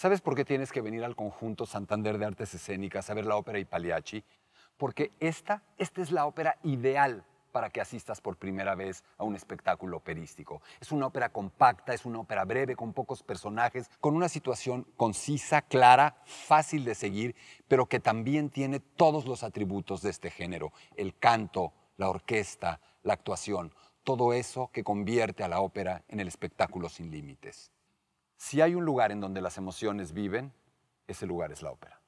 ¿Sabes por qué tienes que venir al conjunto Santander de Artes Escénicas a ver la ópera y Paliachi? Porque esta, esta es la ópera ideal para que asistas por primera vez a un espectáculo operístico. Es una ópera compacta, es una ópera breve, con pocos personajes, con una situación concisa, clara, fácil de seguir, pero que también tiene todos los atributos de este género. El canto, la orquesta, la actuación, todo eso que convierte a la ópera en el espectáculo sin límites. Si hay un lugar en donde las emociones viven, ese lugar es la ópera.